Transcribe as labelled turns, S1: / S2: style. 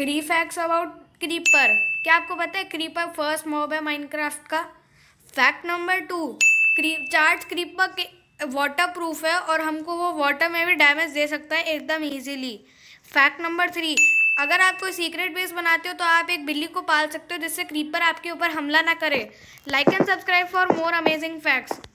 S1: three facts about creeper क्या आपको पता है क्रीपर फर्स्ट मॉब है माइनक्राफ्ट का fact number two creep charge creeper के वाटर प्रूफ है और हमको वो वाटर में भी डैमेज दे सकता है एकदम इजीली फैक्ट नंबर थ्री अगर आप कोई सीक्रेट बेस बनाते हो तो आप एक बिल्ली को पाल सकते हो जिससे क्रीपर आपके ऊपर हमला ना करे like and subscribe for more amazing facts